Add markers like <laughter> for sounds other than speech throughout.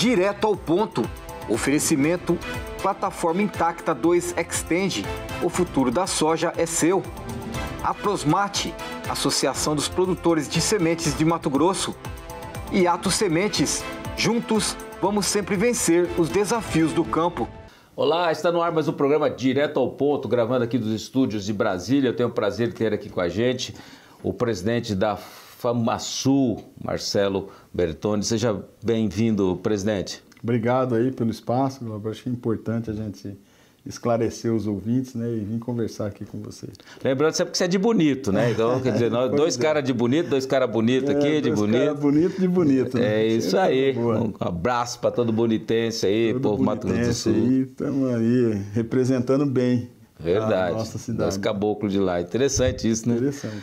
direto ao ponto. Oferecimento Plataforma Intacta 2 Extend. O futuro da soja é seu. A Prosmate, Associação dos Produtores de Sementes de Mato Grosso. E Atos Sementes. Juntos, vamos sempre vencer os desafios do campo. Olá, está no ar mais um programa Direto ao Ponto, gravando aqui dos estúdios de Brasília. Eu tenho o prazer de ter aqui com a gente o presidente da Famaçu, Marcelo Bertoni. Seja bem-vindo, presidente. Obrigado aí pelo espaço, Glauber. Acho que é importante a gente esclarecer os ouvintes né, e vir conversar aqui com você. Lembrando sempre é que você é de bonito, né? Então, quer dizer, nós, <laughs> dois é. caras de bonito, dois caras bonito é, aqui, de bonito. Cara bonito de bonito. É, né? é isso tá aí. Um abraço para todo bonitense aí, todo povo Mato Grosso do Sul. Estamos aí representando bem. Verdade. A nossa cidade. Dois caboclos de lá. Interessante isso, né? Interessante.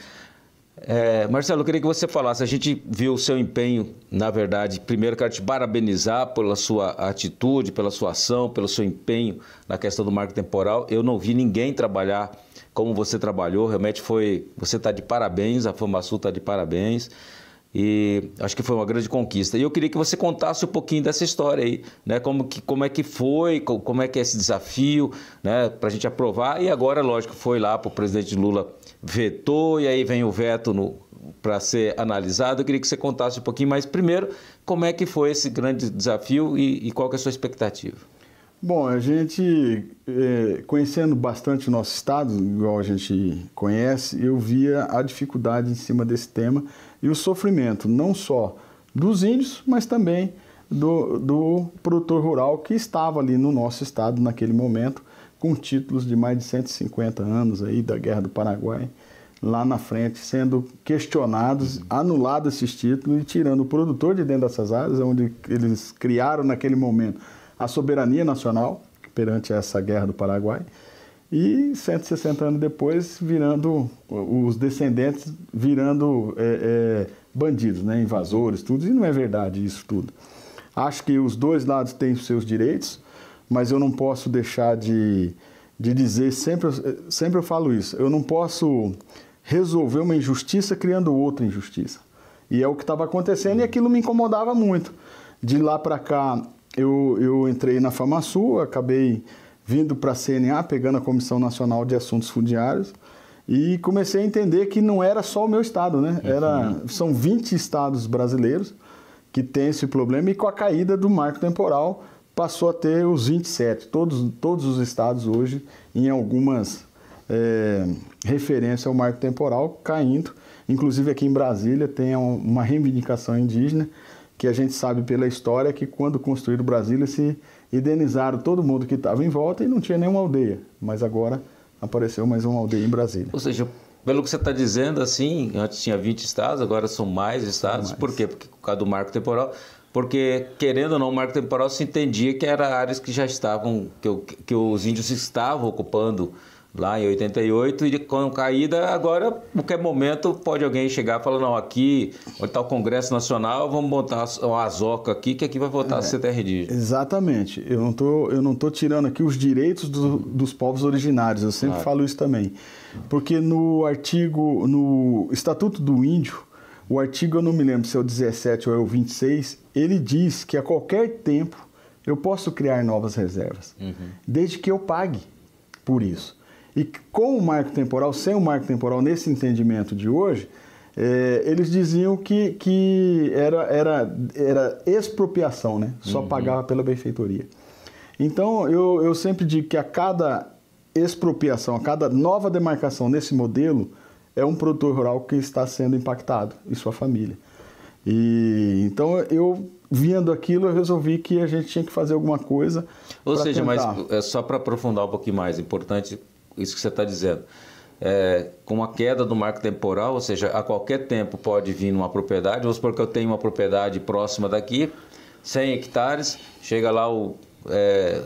É, Marcelo, eu queria que você falasse. A gente viu o seu empenho, na verdade. Primeiro, quero te parabenizar pela sua atitude, pela sua ação, pelo seu empenho na questão do marco temporal. Eu não vi ninguém trabalhar como você trabalhou. Realmente foi. Você está de parabéns, a FamaSul está de parabéns. E acho que foi uma grande conquista. E eu queria que você contasse um pouquinho dessa história aí, né? Como, que, como é que foi, como é que é esse desafio, né? Para a gente aprovar. E agora, lógico, foi lá para o presidente Lula vetou e aí vem o veto para ser analisado. Eu queria que você contasse um pouquinho mais, primeiro, como é que foi esse grande desafio e, e qual é a sua expectativa? Bom, a gente, é, conhecendo bastante o nosso estado, igual a gente conhece, eu via a dificuldade em cima desse tema e o sofrimento, não só dos índios, mas também do, do produtor rural que estava ali no nosso estado naquele momento com títulos de mais de 150 anos aí da Guerra do Paraguai lá na frente, sendo questionados, uhum. anulados esses títulos e tirando o produtor de dentro dessas áreas, onde eles criaram naquele momento a soberania nacional perante essa guerra do Paraguai. E 160 anos depois, virando os descendentes virando é, é, bandidos, né? invasores, tudo. E não é verdade isso tudo. Acho que os dois lados têm os seus direitos mas eu não posso deixar de, de dizer, sempre, sempre eu falo isso, eu não posso resolver uma injustiça criando outra injustiça. E é o que estava acontecendo e aquilo me incomodava muito. De lá para cá, eu, eu entrei na FamaSul, acabei vindo para a CNA, pegando a Comissão Nacional de Assuntos Fundiários, e comecei a entender que não era só o meu estado, né? Uhum. Era, são 20 estados brasileiros que têm esse problema e com a caída do marco temporal passou a ter os 27. Todos, todos os estados hoje, em algumas é, referências ao marco temporal, caindo. Inclusive aqui em Brasília tem uma reivindicação indígena que a gente sabe pela história que quando construíram Brasília se indenizaram todo mundo que estava em volta e não tinha nenhuma aldeia. Mas agora apareceu mais uma aldeia em Brasília. Ou seja, pelo que você está dizendo, assim, antes tinha 20 estados, agora são mais estados. São mais. Por quê? Porque por causa do marco temporal porque querendo ou não, o marco temporal se entendia que era áreas que já estavam, que, que os índios estavam ocupando lá em 88 e com a caída agora qualquer momento pode alguém chegar falando não aqui onde está o Congresso Nacional vamos montar uma azoca aqui que aqui vai votar é, a ser terra indígena exatamente eu não tô eu não tô tirando aqui os direitos do, dos povos originários eu sempre claro. falo isso também porque no artigo no Estatuto do Índio o artigo, eu não me lembro se é o 17 ou é o 26, ele diz que a qualquer tempo eu posso criar novas reservas, uhum. desde que eu pague por isso. E com o marco temporal, sem o marco temporal, nesse entendimento de hoje, é, eles diziam que, que era, era, era expropriação, né? Só uhum. pagava pela benfeitoria. Então, eu, eu sempre digo que a cada expropriação, a cada nova demarcação nesse modelo, é um produtor rural que está sendo impactado e sua família. E então eu vendo aquilo eu resolvi que a gente tinha que fazer alguma coisa. Ou seja, tentar. mas é só para aprofundar um pouquinho mais, importante isso que você está dizendo. É, com a queda do marco temporal, ou seja, a qualquer tempo pode vir uma propriedade, vamos supor que eu tenho uma propriedade próxima daqui, 100 hectares, chega lá o, é,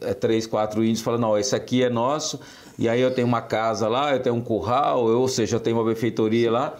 é, três, quatro índios e fala, não, esse aqui é nosso, e aí eu tenho uma casa lá, eu tenho um curral, eu, ou seja, eu tenho uma benfeitoria lá.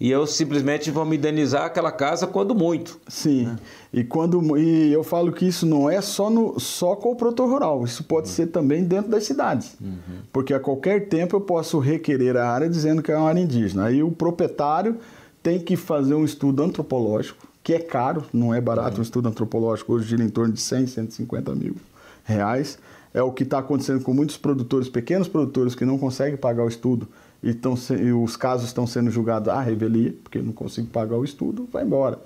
E eu simplesmente vou me indenizar aquela casa quando muito. Sim. Né? E quando e eu falo que isso não é só no só com o produtor rural, isso pode uhum. ser também dentro das cidades. Uhum. Porque a qualquer tempo eu posso requerer a área dizendo que é uma área indígena. Aí o proprietário tem que fazer um estudo antropológico, que é caro, não é barato uhum. um estudo antropológico, hoje gira em torno de 100, 150 mil reais é o que está acontecendo com muitos produtores, pequenos produtores que não conseguem pagar o estudo e, tão, e os casos estão sendo julgados à ah, revelia, porque não consigo pagar o estudo, vai embora.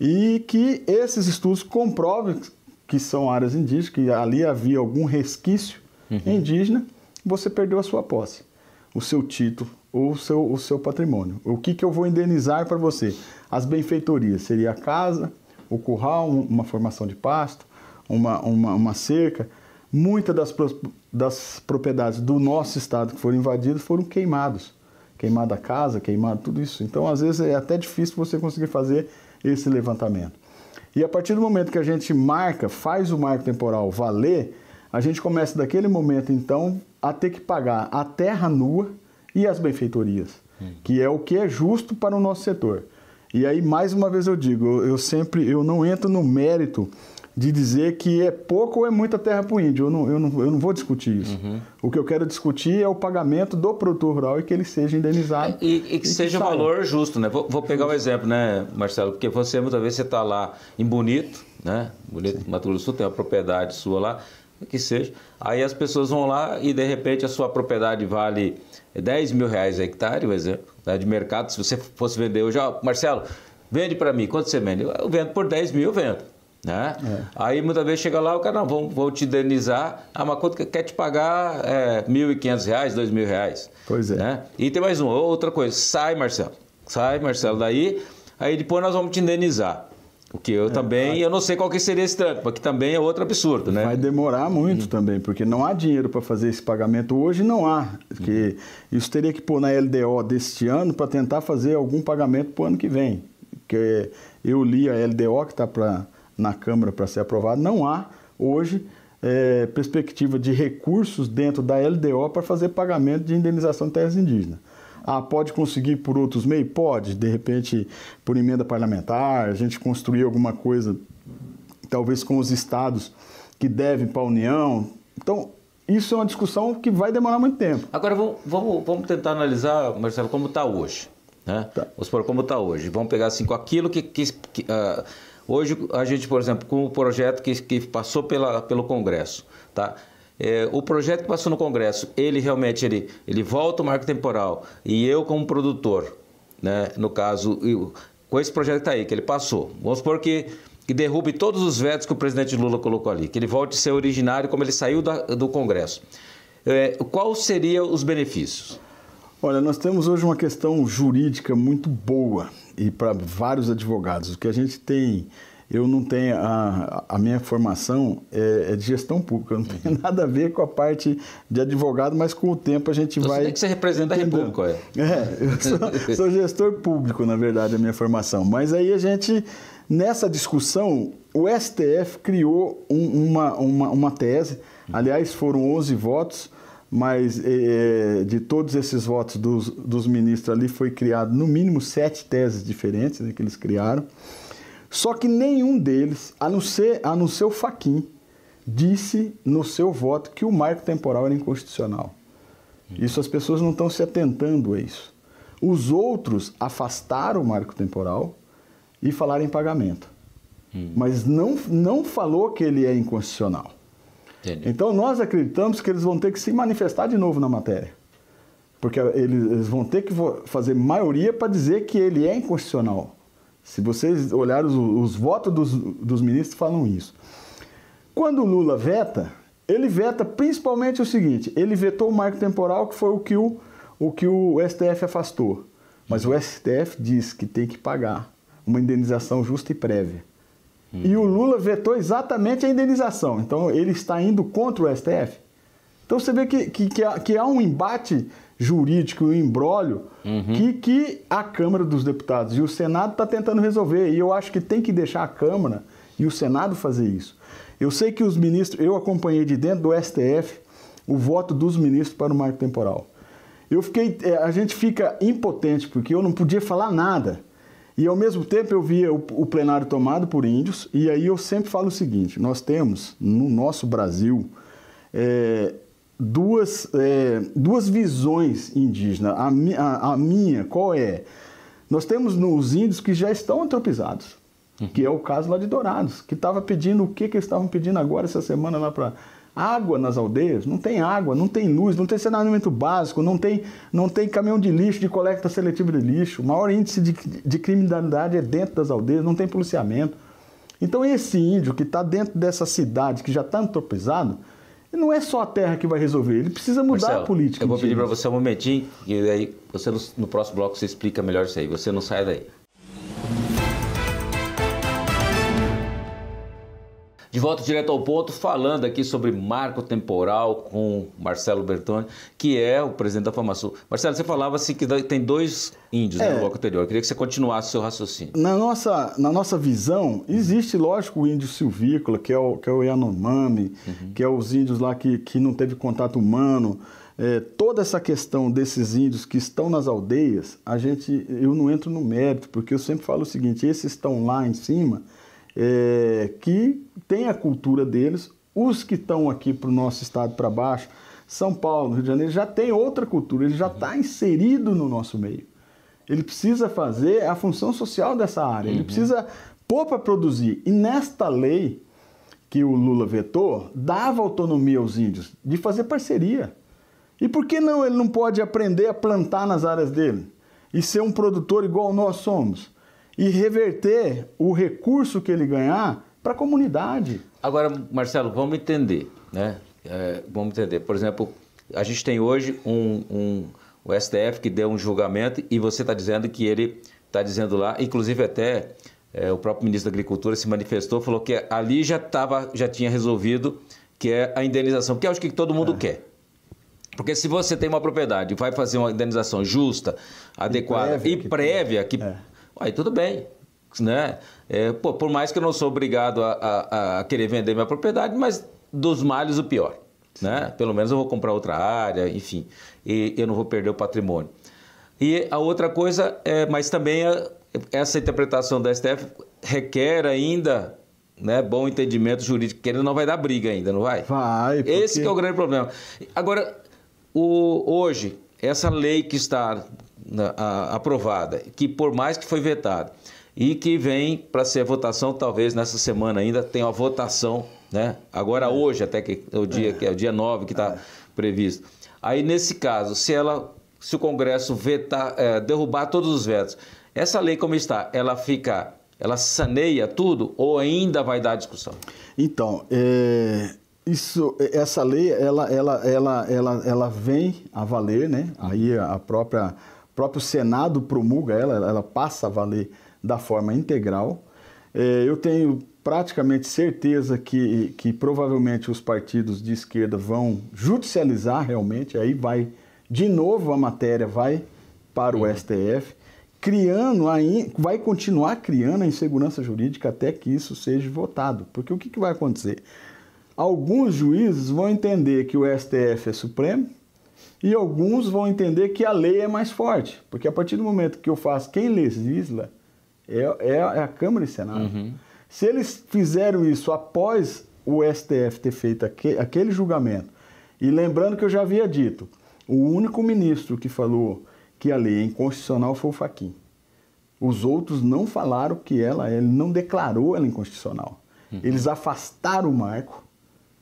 E que esses estudos comprovem que são áreas indígenas, que ali havia algum resquício uhum. indígena, você perdeu a sua posse, o seu título ou o seu, o seu patrimônio. O que, que eu vou indenizar para você? As benfeitorias, seria a casa, o curral, uma formação de pasto, uma, uma, uma cerca, Muitas das, das propriedades do nosso estado que foram invadidas foram queimados. Queimada a casa, queimado tudo isso. Então, às vezes, é até difícil você conseguir fazer esse levantamento. E a partir do momento que a gente marca, faz o marco temporal valer, a gente começa daquele momento, então, a ter que pagar a terra nua e as benfeitorias, hum. que é o que é justo para o nosso setor. E aí, mais uma vez eu digo, eu, eu sempre, eu não entro no mérito de dizer que é pouco ou é muita terra para o índio. Eu não, eu, não, eu não vou discutir isso. Uhum. O que eu quero discutir é o pagamento do produtor rural e que ele seja indenizado. E, e, que, e seja que valor justo, né? Vou, vou pegar um exemplo, né, Marcelo? Porque você muitas vezes você está lá em Bonito, né? Bonito, Sim. Mato Grosso do Sul tem uma propriedade sua lá, que seja. Aí as pessoas vão lá e de repente a sua propriedade vale 10 mil reais a hectare, por exemplo, né? de mercado. Se você fosse vender hoje, ó, Marcelo, vende para mim, quanto você vende? Eu vendo por 10 mil, eu vendo. Né? É. Aí muitas vezes chega lá, o cara, não, vão, te indenizar, ah, mas quanto que quer te pagar é, R$ 1.500, R$ 2.000. Pois é. Né? E tem mais uma, outra coisa, sai Marcelo, sai Marcelo daí, aí depois nós vamos te indenizar. O que eu é, também, eu não sei qual que seria esse trâmite, porque também é outro absurdo, né? Vai demorar muito uhum. também, porque não há dinheiro para fazer esse pagamento. Hoje não há, porque uhum. isso teria que pôr na LDO deste ano para tentar fazer algum pagamento para o ano que vem. Porque eu li a LDO que está para na Câmara para ser aprovado. Não há hoje é, perspectiva de recursos dentro da LDO para fazer pagamento de indenização de terras indígenas. Ah, pode conseguir por outros meios? Pode, de repente, por emenda parlamentar, a gente construir alguma coisa, talvez com os estados que devem para a União. Então, isso é uma discussão que vai demorar muito tempo. Agora, vamos, vamos, tentar analisar, Marcelo, como está hoje. Né? Tá. Vamos supor, como está hoje. Vamos pegar assim, com aquilo que. que, que uh Hoje, a gente, por exemplo, com o projeto que, que passou pela, pelo Congresso, tá? É, o projeto que passou no Congresso, ele realmente ele, ele volta o marco temporal e eu como produtor, né, no caso, eu, com esse projeto que está aí, que ele passou, vamos supor que, que derrube todos os vetos que o presidente Lula colocou ali, que ele volte a ser originário como ele saiu da, do Congresso. É, qual seria os benefícios? Olha, nós temos hoje uma questão jurídica muito boa e para vários advogados. O que a gente tem, eu não tenho, a, a minha formação é, é, de gestão pública, não tem <laughs> nada a ver com a parte de advogado, mas com o tempo a gente então, vai. Você, que você representa entendendo. a República, é? É, eu <laughs> sou, sou gestor público, na verdade, a minha formação. Mas aí a gente, nessa discussão, o STF criou um, uma, uma, uma tese, aliás, foram 11 votos mas é, é, de todos esses votos dos, dos, ministros ali foi criado no mínimo sete teses diferentes né, que eles criaram. Só que nenhum deles, a não ser, a não ser o Faquin, disse no seu voto que o marco temporal era inconstitucional. Isso as pessoas não estão se atentando a isso. Os outros afastaram o marco temporal e falaram em pagamento. Hum. Mas não, não falou que ele é inconstitucional. Entendi. Então nós acreditamos que eles vão ter que se manifestar de novo na matéria. Porque eles vão ter que fazer maioria para dizer que ele é inconstitucional. Se vocês olharem os, os votos dos, dos ministros, falam isso. Quando o Lula veta, ele veta principalmente o seguinte: ele vetou o marco temporal, que foi o que o, o, que o STF afastou. Mas o STF diz que tem que pagar uma indenização justa e prévia. E o Lula vetou exatamente a indenização. Então ele está indo contra o STF. Então você vê que, que, que, há, que há um embate jurídico, um embrólio uhum. que, que a Câmara dos Deputados e o Senado está tentando resolver. E eu acho que tem que deixar a Câmara e o Senado fazer isso. Eu sei que os ministros, eu acompanhei de dentro do STF o voto dos ministros para o marco temporal. Eu fiquei, é, a gente fica impotente porque eu não podia falar nada. E ao mesmo tempo eu via o, o plenário tomado por índios, e aí eu sempre falo o seguinte: nós temos no nosso Brasil é, duas, é, duas visões indígenas. A, a, a, minha, qual é? Nós temos os índios que já estão antropizados, uhum. que é o caso lá de Dourados, que estava pedindo o que, que eles estavam pedindo agora essa semana lá para água nas aldeias, não tem água, não tem luz, não tem saneamento básico, não tem, não tem caminhão de lixo, de coleta seletiva de lixo. O maior índice de, de criminalidade é dentro das aldeias, não tem policiamento. Então esse índio que está dentro dessa cidade, que já está antropizado, não é só a terra que vai resolver, ele precisa mudar Marcelo, a política. Eu vou pedir para você um momentinho, e aí você no, no próximo bloco você explica melhor isso aí, você não sai daí. De volta direto ao ponto, falando aqui sobre marco temporal com Marcelo Bertoni, que é o presidente da Famasul. Marcelo, você falava assim que tem dois índios né, é, no bloco anterior. Eu queria que você continuasse o seu raciocínio. Na nossa, na nossa visão, existe, lógico, o índio silvícola, que é o, que é o Yanomami, uhum. que é os índios lá que, que não teve contato humano. É, toda essa questão desses índios que estão nas aldeias, a gente, eu não entro no mérito, porque eu sempre falo o seguinte: esses estão lá em cima é, que tem a cultura deles. Os que estão aqui para o nosso estado para baixo, São Paulo, Rio de Janeiro, já tem outra cultura, ele já está inserido no nosso meio. Ele precisa fazer a função social dessa área, ele uhum. precisa pôr para produzir. E nesta lei que o Lula vetou, dava autonomia aos índios de fazer parceria. E por que não ele não pode aprender a plantar nas áreas dele e ser um produtor igual nós somos? e reverter o recurso que ele ganhar para a comunidade. Agora, Marcelo, vamos entender, né? É, vamos entender. Por exemplo, a gente tem hoje um, um o STF que deu um julgamento e você está dizendo que ele está dizendo lá, inclusive até é, o próprio ministro da Agricultura se manifestou, falou que ali já tava, já tinha resolvido que é a indenização, que é o que todo mundo é. quer. Porque se você tem uma propriedade vai fazer uma indenização justa, adequada e prévia, e prévia que, que é. Aí tudo bem, né? É, pô, por mais que eu não sou obrigado a, a, a querer vender minha propriedade, mas dos males o pior, né? Pelo menos eu vou comprar outra área, enfim, e eu não vou perder o patrimônio. E a outra coisa, é, mas também a, essa interpretação da STF requer ainda né, bom entendimento jurídico, que ele não vai dar briga ainda, não vai? Vai. É porque... Esse é o grande problema. Agora, o, hoje, essa lei que está na, a, aprovada, que por mais que foi vetada, e que vem para ser votação, talvez nessa semana ainda tenha uma votação, né? Agora é. hoje, até que é o dia, é. que é o dia 9 que está é. previsto. Aí, nesse caso, se ela. Se o Congresso vetar, é, derrubar todos os vetos, essa lei como está, ela fica ela saneia tudo ou ainda vai dar discussão? Então, é, isso, essa lei, ela, ela, ela, ela, ela vem a valer, né? Aí a própria próprio Senado promulga ela, ela passa a valer da forma integral. É, eu tenho praticamente certeza que, que provavelmente os partidos de esquerda vão judicializar realmente, aí vai de novo a matéria vai para o uhum. STF, criando aí, vai continuar criando a insegurança jurídica até que isso seja votado. Porque o que, que vai acontecer? Alguns juízes vão entender que o STF é supremo, e alguns vão entender que a lei é mais forte, porque a partir do momento que eu faço quem legisla é, é, é a Câmara e Senado. Uhum. Se eles fizeram isso após o STF ter feito aquele julgamento, e lembrando que eu já havia dito, o único ministro que falou que a lei é inconstitucional foi o Faquim. Os outros não falaram que ela, ele não declarou ela inconstitucional. Uhum. Eles afastaram o marco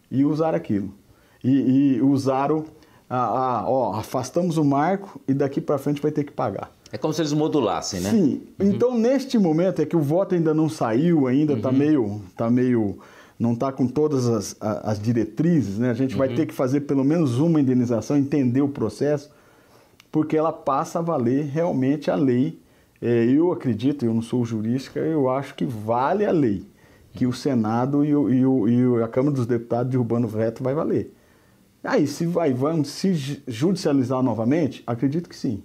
e usaram aquilo. E, e usaram ah, ah, ó, afastamos o marco e daqui para frente vai ter que pagar. É como se eles modulassem, né? Sim. Uhum. Então, neste momento, é que o voto ainda não saiu, ainda está uhum. meio, tá meio. não está com todas as, as, diretrizes, né? A gente uhum. vai ter que fazer pelo menos uma indenização, entender o processo, porque ela passa a valer realmente a lei. É, eu acredito, eu não sou jurista, eu acho que vale a lei, que o Senado e, o, e, o, e a Câmara dos Deputados derrubando o veto vai valer. Aí, se vai, vamos se judicializar novamente, acredito que sim.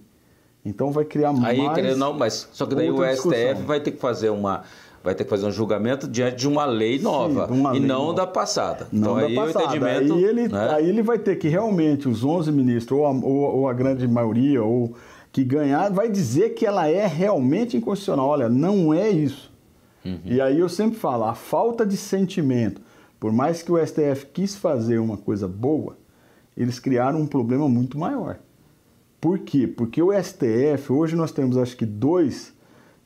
Então vai criar aí, mais. Aí, não, mas só que daí o STF vai ter que fazer uma vai ter que fazer um julgamento diante de uma lei nova Sim, uma e lei não nova. da passada. Não então da aí passada. o entendimento. Aí ele, né? aí ele vai ter que realmente, os 11 ministros, ou a, ou, ou a, grande maioria, ou que ganhar, vai dizer que ela é realmente inconstitucional. Olha, não é isso. Uhum. E aí eu sempre falo, a falta de sentimento, por mais que o STF quis fazer uma coisa boa, eles criaram um problema muito maior. Por quê? Porque o STF, hoje nós temos acho que dois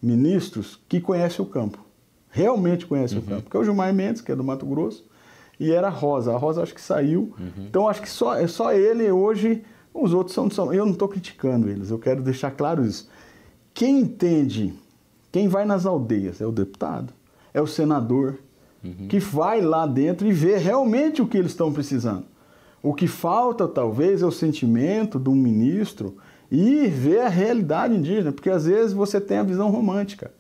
ministros que conhecem o campo, realmente conhecem uhum. o campo, que é o Gilmar Mendes, que é do Mato Grosso, e era a Rosa. A Rosa acho que saiu. Uhum. Então acho que só, é só ele hoje, os outros são. são eu não estou criticando eles, eu quero deixar claro isso. Quem entende, quem vai nas aldeias é o deputado, é o senador, uhum. que vai lá dentro e vê realmente o que eles estão precisando. O que falta, talvez, é o sentimento de um ministro ir ver a realidade indígena, porque às vezes você tem a visão romântica.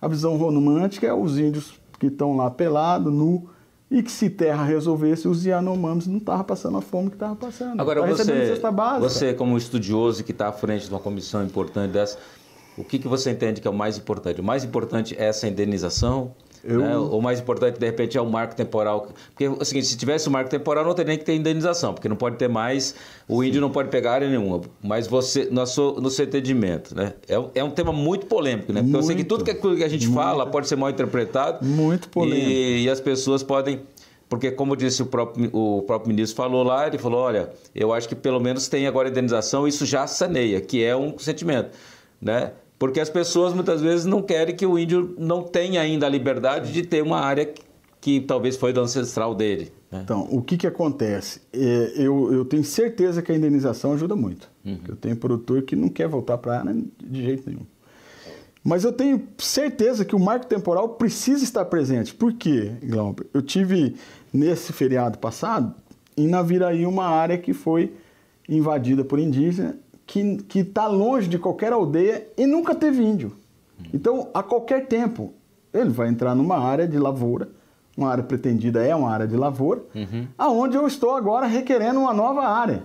A visão romântica é os índios que estão lá pelado, nu, e que se terra resolvesse, os Yanomamis não estavam passando a fome que estavam passando. Agora, tá você, você, como estudioso que está à frente de uma comissão importante dessa, o que, que você entende que é o mais importante? O mais importante é essa indenização? Eu... Né? O mais importante, de repente, é o marco temporal. Porque é o seguinte, se tivesse o marco temporal, não teria nem que ter indenização, porque não pode ter mais, o índio Sim. não pode pegar área nenhuma. Mas você, no seu, no seu entendimento, né? É, é um tema muito polêmico, né? Porque muito, eu sei que tudo é que a gente muito, fala pode ser mal interpretado. Muito polêmico. E, e as pessoas podem porque, como disse o próprio, o próprio ministro, falou lá, ele falou: olha, eu acho que pelo menos tem agora indenização, isso já saneia, que é um sentimento. Né? Porque as pessoas muitas vezes não querem que o índio não tenha ainda a liberdade de ter uma área que, que talvez foi do ancestral dele. Né? Então, o que, que acontece? É, eu, eu tenho certeza que a indenização ajuda muito. Uhum. Eu tenho produtor que não quer voltar para a área de jeito nenhum. Mas eu tenho certeza que o marco temporal precisa estar presente. Por quê, Glauber? Eu tive, nesse feriado passado, em Naviraí, uma área que foi invadida por indígena que está longe de qualquer aldeia e nunca teve índio. Então, a qualquer tempo, ele vai entrar numa área de lavoura, uma área pretendida é uma área de lavoura, uhum. aonde eu estou agora requerendo uma nova área.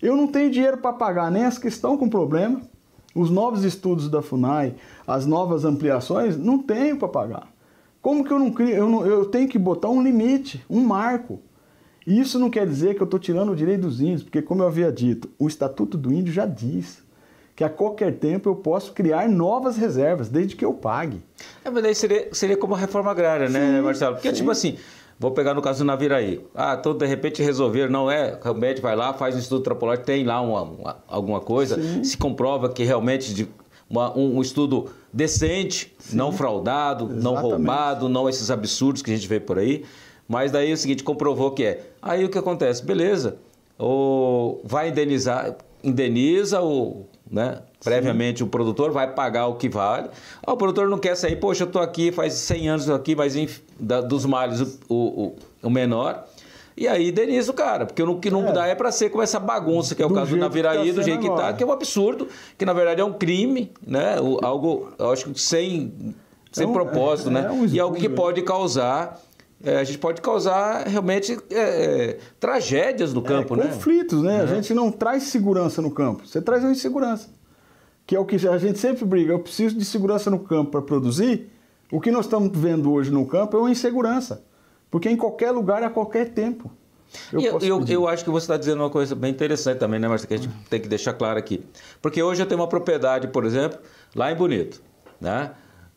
Eu não tenho dinheiro para pagar nem as que estão com problema, os novos estudos da FUNAI, as novas ampliações, não tenho para pagar. Como que eu não crio? Eu, não, eu tenho que botar um limite, um marco. E isso não quer dizer que eu estou tirando o direito dos índios, porque, como eu havia dito, o Estatuto do Índio já diz que a qualquer tempo eu posso criar novas reservas, desde que eu pague. É, mas daí seria, seria como a reforma agrária, né, sim, né, Marcelo? Porque, tipo sim. tipo assim, vou pegar no caso do Naviraí. Ah, então de repente resolver, não é, o médico vai lá, faz um estudo trapolar, tem lá uma, uma alguma coisa, sim. se comprova que realmente de, uma, um, um, estudo decente, sim. não fraudado, Exatamente. não roubado, não esses absurdos que a gente vê por aí. Mas daí é o seguinte, comprovou que é. Aí o que acontece? Beleza, ou vai indenizar, indeniza o, né, previamente Sim. o produtor, vai pagar o que vale. Ah, o produtor não quer sair, poxa, eu estou aqui, faz 100 anos aqui, mas inf... da, dos males o, o, o, menor. E aí indeniza o cara, porque o que não é. dá é para ser como essa bagunça que é o do caso do Naviraí, tá do jeito que está, tá, que é um absurdo, que na verdade é um crime, né? O, algo, eu acho que sem, sem é um, propósito, é, né? É um e algo é que pode causar é, a gente pode causar realmente é, é tragédias no é, campo, né? Conflitos, né? A né? gente não traz segurança no campo, você traz uma insegurança. Que é o que a gente sempre briga, eu preciso de segurança no campo para produzir. O que nós estamos vendo hoje no campo é uma insegurança. Porque em qualquer lugar, a qualquer tempo. Eu, eu, eu, eu, acho que você está dizendo uma coisa bem interessante também, né, Marcelo? Que a gente ah. tem que deixar claro aqui. Porque hoje eu tenho uma propriedade, por exemplo, lá em Bonito, né?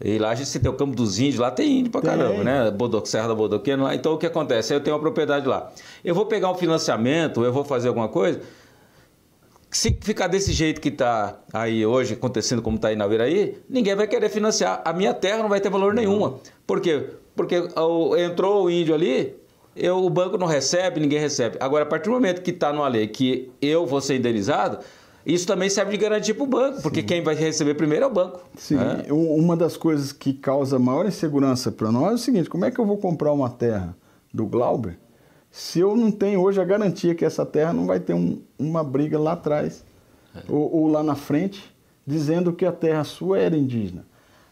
E lá a gente tem o campo dos índios, lá tem índio pra tem. caramba, né? Bodoc, Serra da Bodoquena, é lá. Então o que acontece? Eu tenho uma propriedade lá. Eu vou pegar um financiamento, eu vou fazer alguma coisa. Se ficar desse jeito que está aí hoje, acontecendo como está aí na beira aí, ninguém vai querer financiar. A minha terra não vai ter valor nenhuma. Por quê? Porque entrou o índio ali, eu, o banco não recebe, ninguém recebe. Agora, a partir do momento que está numa lei que eu vou ser indenizado, isso também serve de garantia para o banco, porque Sim. quem vai receber primeiro é o banco. Sim, né? uma das coisas que causa maior insegurança para nós é o seguinte: como é que eu vou comprar uma terra do Glauber se eu não tenho hoje a garantia que essa terra não vai ter um, uma briga lá atrás é. ou, ou, lá na frente, dizendo que a terra sua era indígena?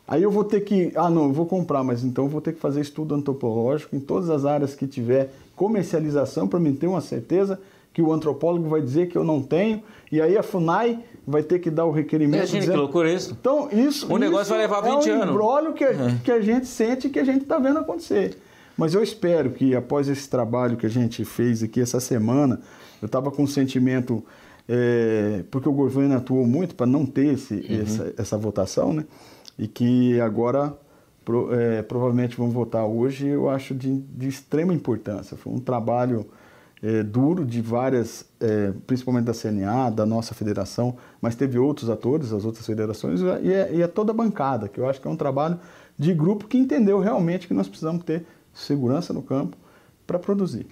Aí eu vou ter que, ah não, eu vou comprar, mas então eu vou ter que fazer estudo antropológico em todas as áreas que tiver comercialização para mim ter uma certeza que o antropólogo vai dizer que eu não tenho, e aí a FUNAI vai ter que dar o requerimento. Imagina dizendo... que loucura isso. Então, isso. O negócio isso vai levar 20 é um anos. que, uhum. que a gente sente que a gente está vendo acontecer. Mas eu espero que após esse trabalho que a gente fez aqui essa semana, eu estava com um sentimento. É, porque o governo atuou muito para não ter esse, uhum. essa, essa votação, né? E que agora Pro, é, provavelmente vão votar hoje, eu acho de, de extrema importância. Foi um trabalho é, duro de várias, é, principalmente da CNA, da nossa federação, mas teve outros atores, as outras federações, e é, e é, é toda a bancada, que eu acho que é um trabalho de grupo que entendeu realmente que nós precisamos ter segurança no campo para produzir.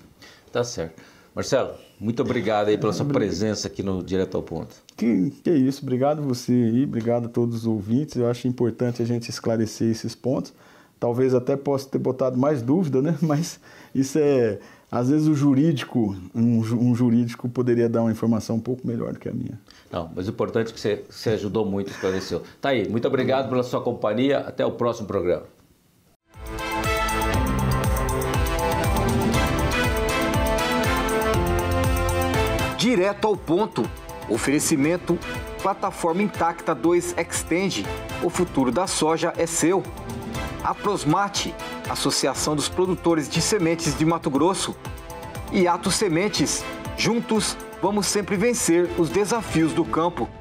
Tá certo. Marcelo, muito obrigado aí pela sua presença aqui no Direto ao Ponto. Que, que isso, obrigado você aí, obrigado a todos os ouvintes. Eu acho importante a gente esclarecer esses pontos talvez até possa ter botado mais dúvida, né? <laughs> Mas isso é. Às vezes o jurídico, um, um, jurídico poderia dar uma informação um pouco melhor do que a minha. Não, mas o importante é que você, você ajudou muito, esclareceu. Tá aí, muito obrigado pela sua companhia. Até o próximo programa. Direto ao ponto. Oferecimento Plataforma Intacta 2 Extend. O futuro da soja é seu a Prosmate, Associação dos Produtores de Sementes de Mato Grosso, e Atos Sementes. Juntos, vamos sempre vencer os desafios do campo.